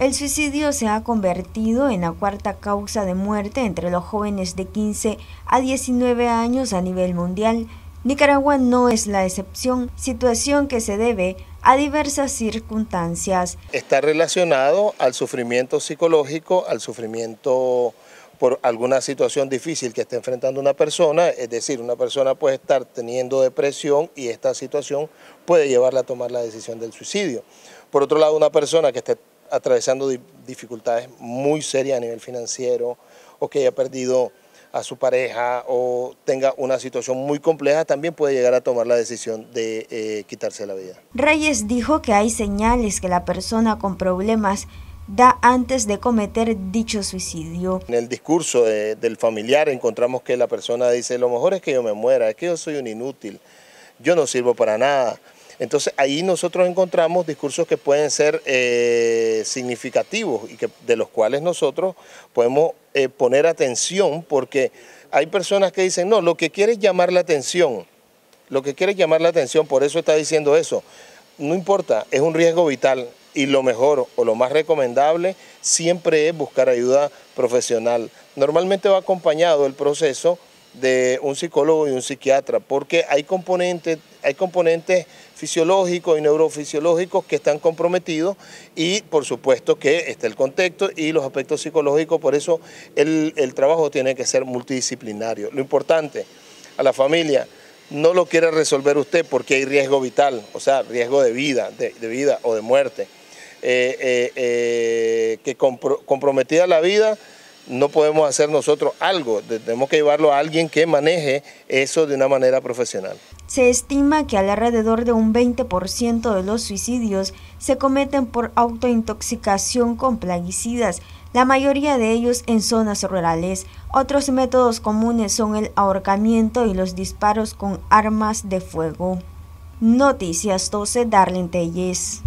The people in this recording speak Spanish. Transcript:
El suicidio se ha convertido en la cuarta causa de muerte entre los jóvenes de 15 a 19 años a nivel mundial. Nicaragua no es la excepción, situación que se debe a diversas circunstancias. Está relacionado al sufrimiento psicológico, al sufrimiento por alguna situación difícil que esté enfrentando una persona, es decir, una persona puede estar teniendo depresión y esta situación puede llevarla a tomar la decisión del suicidio. Por otro lado, una persona que esté atravesando dificultades muy serias a nivel financiero o que haya perdido a su pareja o tenga una situación muy compleja, también puede llegar a tomar la decisión de eh, quitarse la vida. Reyes dijo que hay señales que la persona con problemas da antes de cometer dicho suicidio. En el discurso eh, del familiar encontramos que la persona dice, lo mejor es que yo me muera, es que yo soy un inútil, yo no sirvo para nada, entonces ahí nosotros encontramos discursos que pueden ser eh, significativos y que, de los cuales nosotros podemos eh, poner atención porque hay personas que dicen, no, lo que quiere es llamar la atención, lo que quiere es llamar la atención, por eso está diciendo eso. No importa, es un riesgo vital, y lo mejor o lo más recomendable siempre es buscar ayuda profesional. Normalmente va acompañado el proceso de un psicólogo y un psiquiatra, porque hay componentes, hay componentes fisiológicos y neurofisiológicos que están comprometidos y por supuesto que está el contexto y los aspectos psicológicos, por eso el, trabajo tiene que ser multidisciplinario. Lo importante, a la familia, no lo quiere resolver usted porque hay riesgo vital, o sea, riesgo de vida, de, vida o de muerte, eh, eh, eh, que comprometida la vida no podemos hacer nosotros algo, tenemos que llevarlo a alguien que maneje eso de una manera profesional. Se estima que alrededor de un 20% de los suicidios se cometen por autointoxicación con plaguicidas, la mayoría de ellos en zonas rurales. Otros métodos comunes son el ahorcamiento y los disparos con armas de fuego. Noticias 12 Darling Telles.